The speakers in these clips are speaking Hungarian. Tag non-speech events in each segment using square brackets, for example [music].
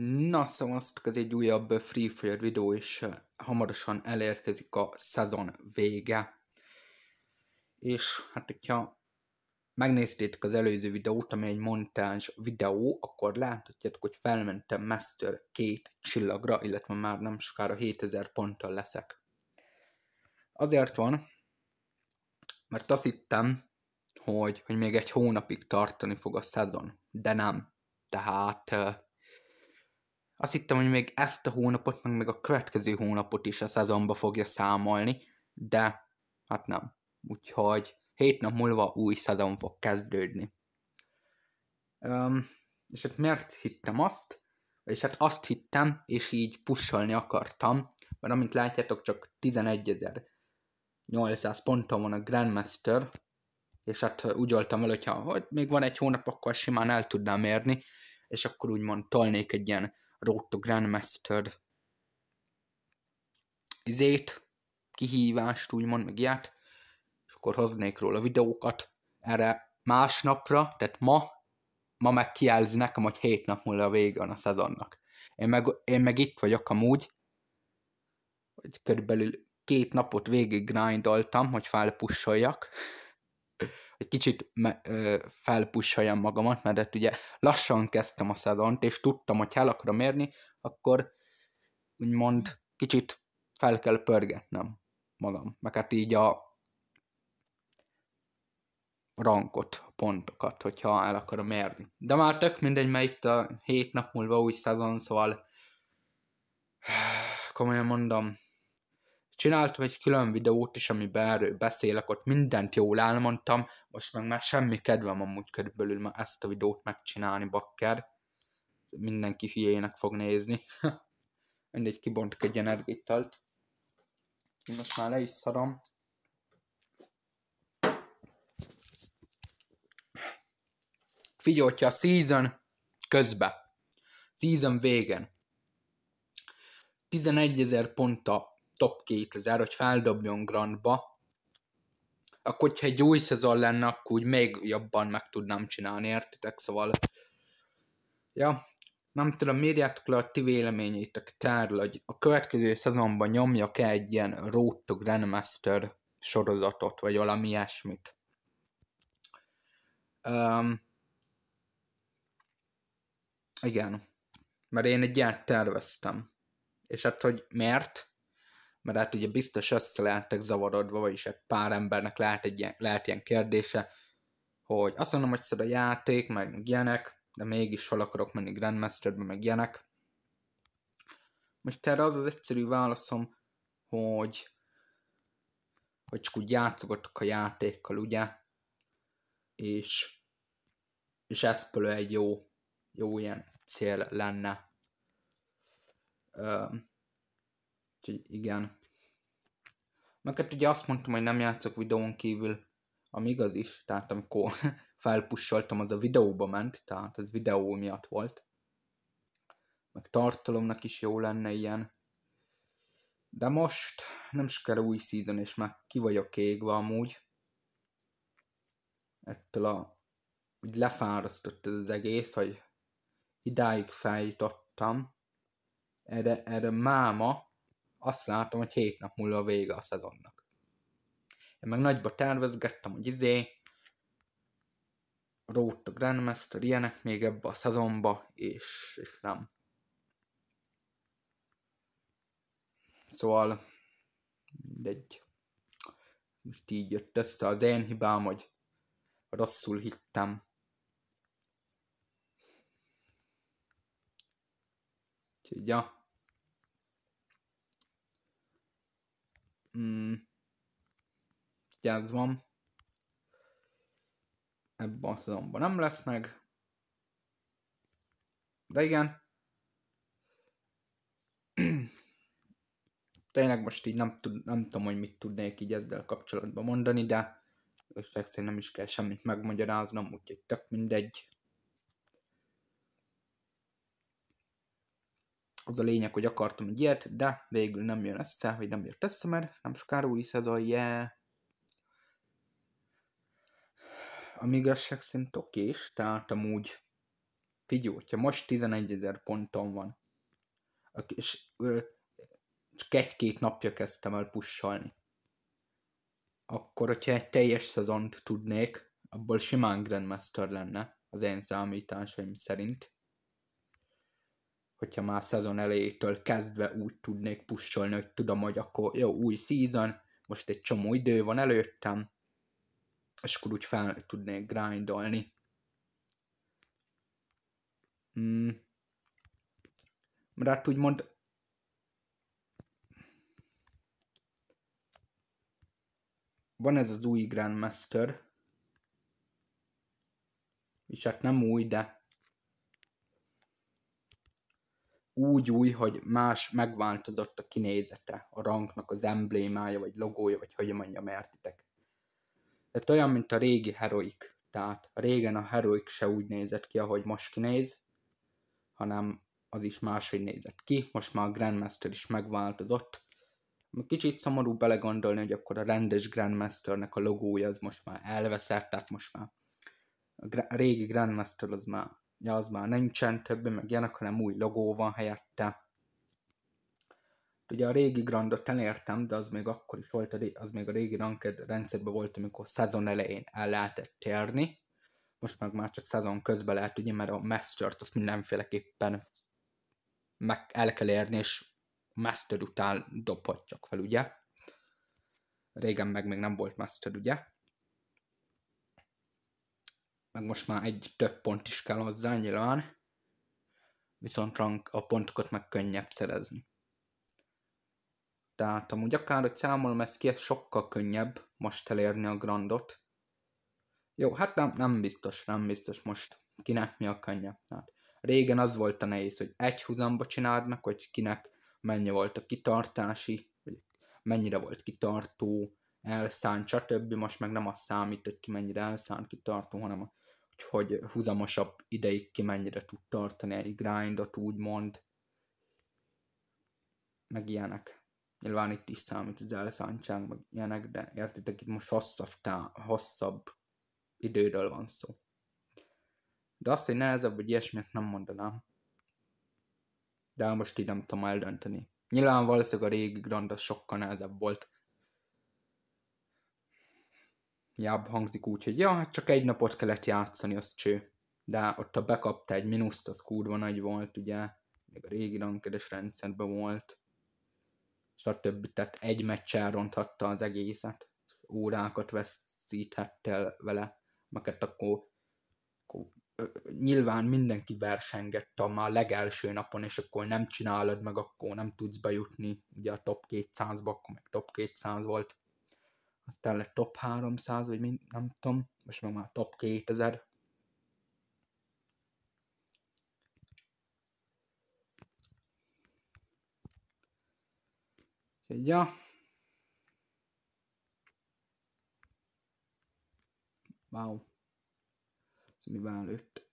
Na, szavaztok, ez egy újabb Free Fire videó, és hamarosan elérkezik a szezon vége. És hát, hogyha megnéztétek az előző videót, ami egy montázs videó, akkor láthatjátok, hogy felmentem Master két csillagra, illetve már nem sokára 7000 ponttal leszek. Azért van, mert azt hittem, hogy, hogy még egy hónapig tartani fog a szezon, de nem. Tehát azt hittem, hogy még ezt a hónapot, meg még a következő hónapot is a szezonba fogja számolni, de hát nem. Úgyhogy hét nap múlva új szezon fog kezdődni. Um, és hát miért hittem azt? És hát azt hittem, és így pusolni akartam, mert amint látjátok, csak 11.800 ponton van a Grandmaster, és hát úgy voltam el, hogyha hogy még van egy hónap, akkor simán el tudnám érni, és akkor úgymond tolnék egy ilyen Road to Grandmaster izét, kihívást, úgymond, meg ilyet, és akkor hoznék róla videókat erre másnapra, tehát ma, ma meg kijelzi nekem, hogy hét nap múlva vége van a szezonnak. Én meg, én meg itt vagyok amúgy, hogy körülbelül két napot végig grindoltam, hogy felpussoljak, egy kicsit me- felpussoljam magamat, mert hát ugye lassan kezdtem a szezont, és tudtam, hogy el akarom érni, akkor úgymond kicsit fel kell pörgetnem magam, meg hát így a rankot, pontokat, hogyha el akarom érni. De már tök mindegy, mert itt a hét nap múlva új szezon, szóval [sighs] komolyan mondom, Csináltam egy külön videót is, amiben erről beszélek, ott mindent jól elmondtam, most meg már semmi kedvem amúgy körülbelül már ezt a videót megcsinálni, bakker. Mindenki hülyének fog nézni. [laughs] Mindegy, kibontok egy energitalt. Most már le is szarom. Figyelj, a season közbe. Season végen. 11 ezer a top 2000, hogy feldobjon Grandba, akkor hogyha egy új szezon lenne, akkor úgy még jobban meg tudnám csinálni, értitek? Szóval, ja, nem tudom, mérjátok le a ti véleményétek tárl, hogy a következő szezonban nyomjak -e egy ilyen Road to Grandmaster sorozatot, vagy valami ilyesmit. Um, igen, mert én egy ilyet terveztem. És hát, hogy miért? mert hát ugye biztos lehettek zavarodva, vagyis egy hát pár embernek lehet, egy ilyen, lehet ilyen kérdése, hogy azt mondom, hogy szed szóval a játék, meg ilyenek, de mégis fel akarok menni Grandmasterbe, meg ilyenek. Most erre az az egyszerű válaszom, hogy, hogy csak úgy játszogatok a játékkal, ugye? És, és ez például egy jó, jó ilyen cél lenne. Úgyhogy igen. Meg hát ugye azt mondtam, hogy nem játszok videón kívül, ami igaz is, tehát amikor [laughs] felpussoltam, az a videóba ment, tehát az videó miatt volt. Meg tartalomnak is jó lenne ilyen. De most nem is kell új season, és már ki vagyok égve amúgy. Ettől a... Úgy lefárasztott ez az egész, hogy idáig feljutottam. Erre, erre máma, azt látom, hogy hét nap múlva a vége a szezonnak. Én meg nagyba tervezgettem, hogy izé, Road to Grandmaster, ilyenek még ebbe a szezonba, és, és nem. Szóval, mindegy. Most így jött össze az én hibám, hogy rosszul hittem. Úgyhogy, ja. mm, gyász van. Ebben a szezonban nem lesz meg. De igen. [clears throat] Tényleg most így nem, tud, nem tudom, hogy mit tudnék így ezzel kapcsolatban mondani, de összeg nem is kell semmit megmagyaráznom, úgyhogy tök mindegy. az a lényeg, hogy akartam egy ilyet, de végül nem jön össze, vagy nem jött össze, mert nem sokára új szezon, yeah. Ami igazság szerint oké és tehát amúgy figyelj, hogyha most 11 ezer ponton van, és csak egy-két napja kezdtem el pussolni, akkor hogyha egy teljes szezont tudnék, abból simán Grandmaster lenne, az én számításaim szerint hogyha már szezon elejétől kezdve úgy tudnék pusholni, hogy tudom, hogy akkor jó, új szezon, most egy csomó idő van előttem, és akkor úgy fel tudnék grindolni. Mm. Mert hát úgymond van ez az új Grandmaster, és hát nem új, de úgy új, hogy más megváltozott a kinézete, a ranknak az emblémája, vagy logója, vagy hogy mondjam, értitek. Tehát olyan, mint a régi heroik. Tehát régen a heroik se úgy nézett ki, ahogy most kinéz, hanem az is máshogy nézett ki. Most már a Grandmaster is megváltozott. Kicsit szomorú belegondolni, hogy akkor a rendes Grandmasternek a logója az most már elveszett, tehát most már a régi Grandmaster az már az már nincsen többi, meg ilyenek, hanem új logó van helyette. Ugye a régi grandot elértem, de az még akkor is volt, az még a régi ranked rendszerben volt, amikor szezon elején el lehetett térni. Most meg már csak szezon közben lehet, ugye, mert a mastert azt mindenféleképpen meg el kell érni, és master után dobhat csak fel, ugye? Régen meg még nem volt master, ugye? meg most már egy több pont is kell hozzá nyilván, viszont rank, a pontokat meg könnyebb szerezni. Tehát amúgy akár, hogy számolom ezt ki, ez sokkal könnyebb most elérni a grandot. Jó, hát nem, nem biztos, nem biztos most kinek mi a könnyebb. Hát régen az volt a nehéz, hogy egy húzamba csináld meg, hogy kinek mennyi volt a kitartási, vagy mennyire volt kitartó, elszánt, stb. Most meg nem az számít, hogy ki mennyire elszánt, kitartó, hanem a hogy húzamosabb ideig ki mennyire tud tartani egy grindot, úgymond. Meg ilyenek. Nyilván itt is számít az elszántság, meg ilyenek, de értitek, itt most hosszabb, tá- hosszabb időről van szó. De azt, hogy nehezebb, hogy ilyesmit nem mondanám. De most így nem tudom eldönteni. Nyilván valószínűleg a régi grand az sokkal nehezebb volt, Jább hangzik úgy, hogy ja, hát csak egy napot kellett játszani, az cső. De ott a bekapta egy minuszt, az kurva nagy volt, ugye. Még a régi rankedes rendszerben volt. a többi, Tehát egy meccs elronthatta az egészet. Órákat veszített el vele. Mert hát akkor, akkor nyilván mindenki versengett a már legelső napon, és akkor nem csinálod meg, akkor nem tudsz bejutni ugye a top 200-ba, akkor meg top 200 volt aztán lett top 300, vagy mind, nem tudom, most meg már top 2000. Ja. Wow. Ez mivel lőtt?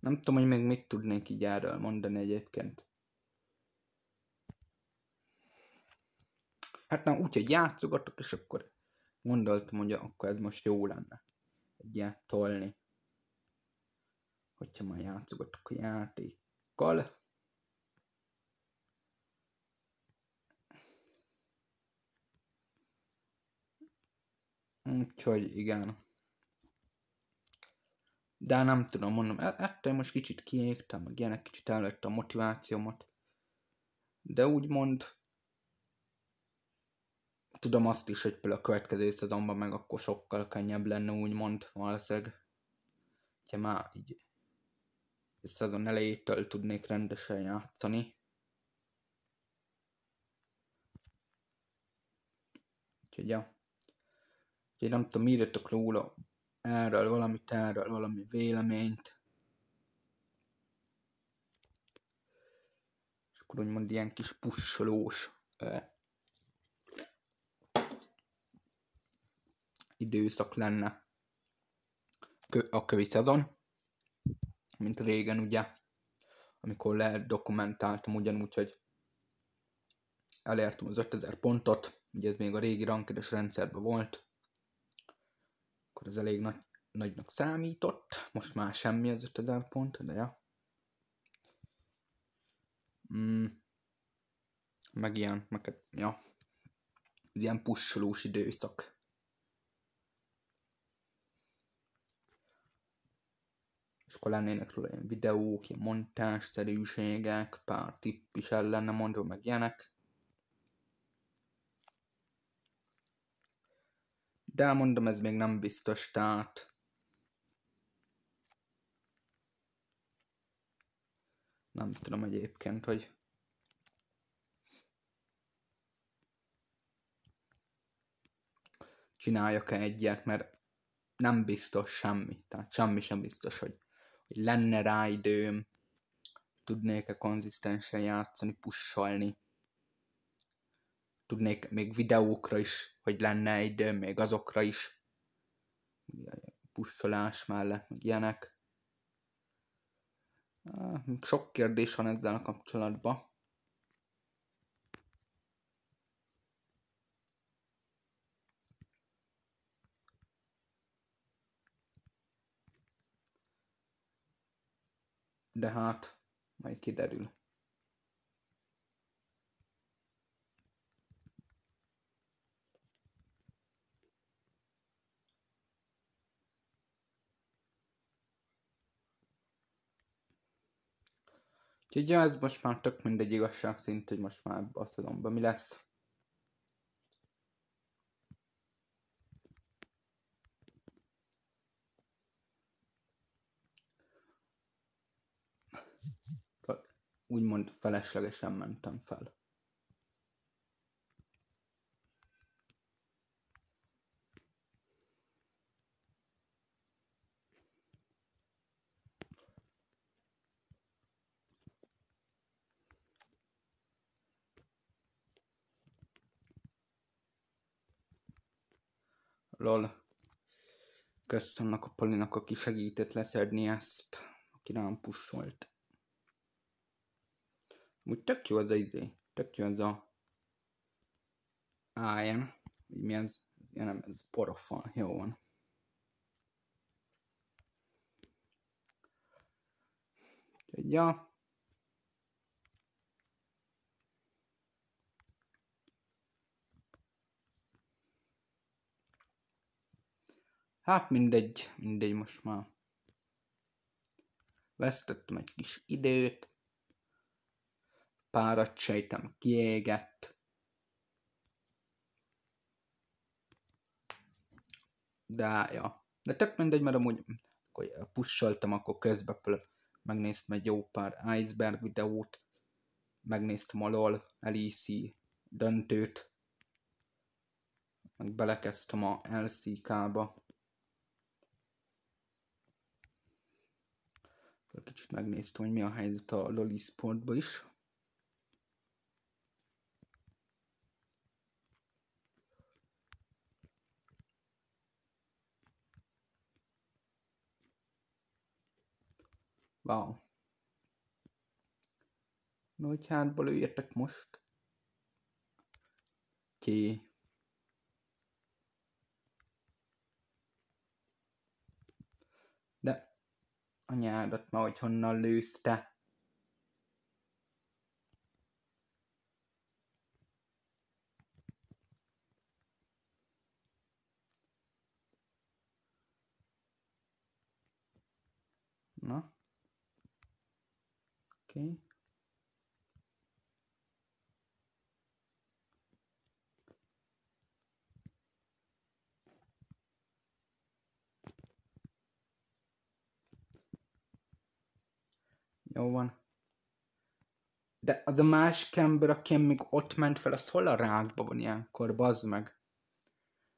Nem tudom, hogy még mit tudnék így erről mondani egyébként. Hát úgy hogy játszogatok, és akkor gondoltam, hogy akkor ez most jó lenne. Egy ilyen tolni. Hogyha már játszogatok a játékkal. Úgyhogy igen. De nem tudom, mondom, e- ettől most kicsit kiégtem, meg ilyenek kicsit előtt a motivációmat. De úgymond tudom azt is, hogy például a következő szezonban meg akkor sokkal könnyebb lenne, úgymond valószínűleg. Ha már így a szezon elejétől tudnék rendesen játszani. Úgyhogy, ja. Úgyhogy nem tudom, írjatok róla erről valamit, erről valami véleményt. És akkor úgymond ilyen kis pusolós időszak lenne a kövi szezon, mint régen ugye, amikor ledokumentáltam ugyanúgy, hogy elértem az 5000 pontot, ugye ez még a régi rankedes rendszerben volt, akkor ez elég nagy, nagynak számított, most már semmi az 5000 pont, de ja. Mm. Meg ilyen, meg, ja. ilyen pussolós időszak. és akkor lennének róla ilyen videók, ilyen montásszerűségek, pár tipp is el lenne mondva, meg ilyenek. De hát mondom, ez még nem biztos, tehát nem tudom egyébként, hogy csináljak-e egyet, mert nem biztos semmi. Tehát semmi sem biztos, hogy hogy lenne rá időm, tudnék-e konzisztensen játszani, pussolni. Tudnék még videókra is, hogy lenne időm, még azokra is. Pussolás mellett, meg ilyenek. Ah, sok kérdés van ezzel a kapcsolatban. de hát majd kiderül. Úgyhogy ja, ez most már tök mindegy igazság szint, hogy most már azt tudom be, mi lesz. úgymond feleslegesen mentem fel. Lol. Köszönöm a Polinak, aki segített leszedni ezt, aki nem pussolt. Úgy tök jó az a izé, tök jó az a iron, mi az? ez ja nem, ez porofon, jó van. Úgyhogy, ja. Hát mindegy, mindegy most már. Vesztettem egy kis időt párat sejtem kiégett. De, ja. De tök mindegy, mert amúgy akkor pussoltam, akkor közben megnéztem egy jó pár Iceberg videót, megnéztem a LOL LEC döntőt, meg belekezdtem a LCK-ba. Szóval kicsit megnéztem, hogy mi a helyzet a Loli Sportba is. Wow. Noikaan paljon jättäkmusk. Kii. Đã. Ở nhà đợt màu cho nó lưu stạc. Okay. Jó van. De az a másik ember, aki még ott ment fel, az hol a rákba van ilyenkor, bazd meg.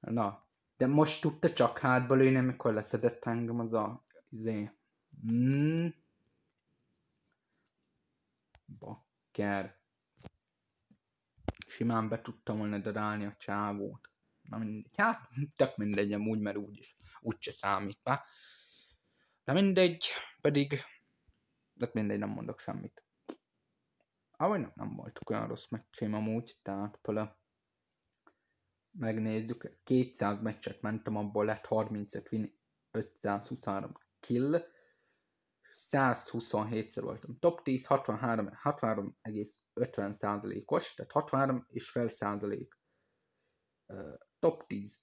Na, de most tudta csak hátba lőni, amikor leszedett engem az a... Izé. Mm bakker. Simán be tudtam volna darálni a csávót. Na mindegy, hát tök mindegy, úgy, mert úgy se számít, be. Na mindegy, pedig, de mindegy, nem mondok semmit. Ahogy nem, nem voltak olyan rossz meccsém amúgy, tehát pöle. Megnézzük, 200 meccset mentem, abból lett 35 win, 523 kill, 127-szer voltam top 10, 63, 63,50 százalékos, tehát 63 és fel százalék top 10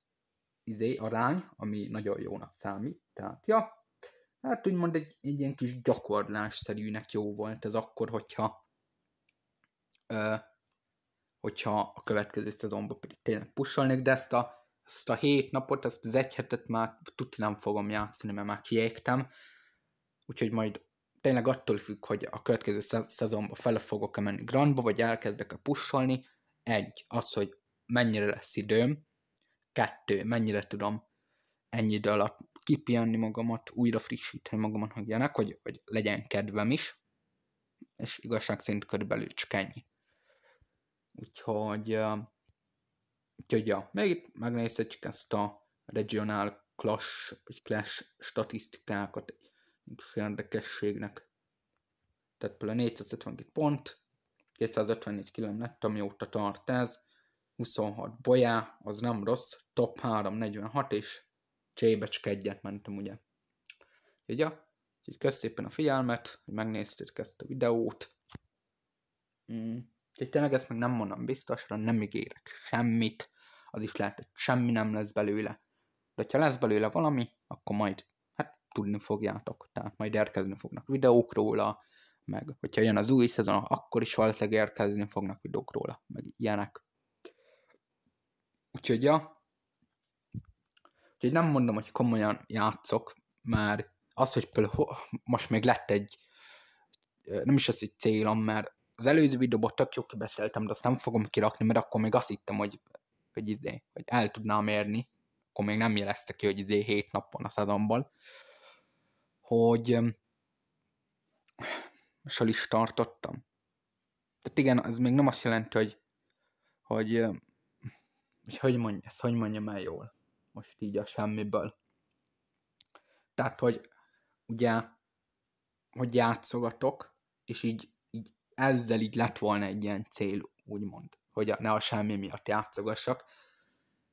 izé arány, ami nagyon jónak számít, tehát ja, hát úgymond egy, egy ilyen kis gyakorlásszerűnek jó volt ez akkor, hogyha ö, hogyha a következő szezonba pedig tényleg pusolnék, de ezt a, ezt a hét napot, ezt az egy hetet már tudni nem fogom játszani, mert már kiégtem, úgyhogy majd tényleg attól függ, hogy a következő szezonban fel fogok-e menni grandba, vagy elkezdek-e pusolni. Egy, az, hogy mennyire lesz időm. Kettő, mennyire tudom ennyi idő alatt kipihenni magamat, újra frissíteni magamat, hogy ilyenek, hogy, hogy legyen kedvem is. És igazság szerint körülbelül csak ennyi. Úgyhogy, úgyhogy ja, még itt megnézhetjük ezt a regionál clash, clash statisztikákat, érdekességnek. Tehát például 452 pont, 254 kilem lett, amióta tart ez, 26 bolyá, az nem rossz, top 3, 46, és csébecske egyet mentem, ugye. Ugye? Úgyhogy kösz szépen a figyelmet, hogy megnéztétek ezt a videót. Mm. Úgyhogy tényleg ezt meg nem mondom biztosra, nem ígérek semmit, az is lehet, hogy semmi nem lesz belőle. De ha lesz belőle valami, akkor majd tudni fogjátok. Tehát majd érkezni fognak videók róla, meg hogyha jön az új szezon, akkor is valószínűleg érkezni fognak videók róla, meg ilyenek. Úgyhogy, ja. Úgyhogy nem mondom, hogy komolyan játszok, mert az, hogy például most még lett egy, nem is az egy célom, mert az előző videóban tök jó kibeszéltem, de azt nem fogom kirakni, mert akkor még azt hittem, hogy, hogy, izé, hogy el tudnám érni, akkor még nem jelezte ki, hogy izé 7 nap van a szezonból hogy sal is tartottam. Tehát igen, ez még nem azt jelenti, hogy hogy hogy, hogy mondja, ezt hogy mondjam el jól, most így a semmiből. Tehát, hogy ugye, hogy játszogatok, és így, így ezzel így lett volna egy ilyen cél, úgymond, hogy a, ne a semmi miatt játszogassak,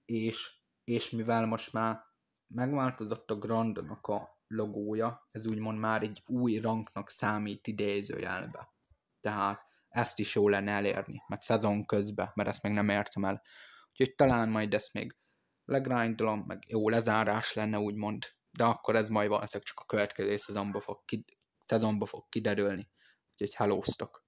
és, és mivel most már megváltozott a grandonok a logója, ez úgymond már egy új ranknak számít idézőjelbe. Tehát ezt is jó lenne elérni, meg szezon közben, mert ezt még nem értem el. Úgyhogy talán majd ezt még legrindolom, meg jó lezárás lenne, úgymond, de akkor ez majd valószínűleg csak a következő szezonba fog, ki, szezonba fog kiderülni. Úgyhogy helóztok!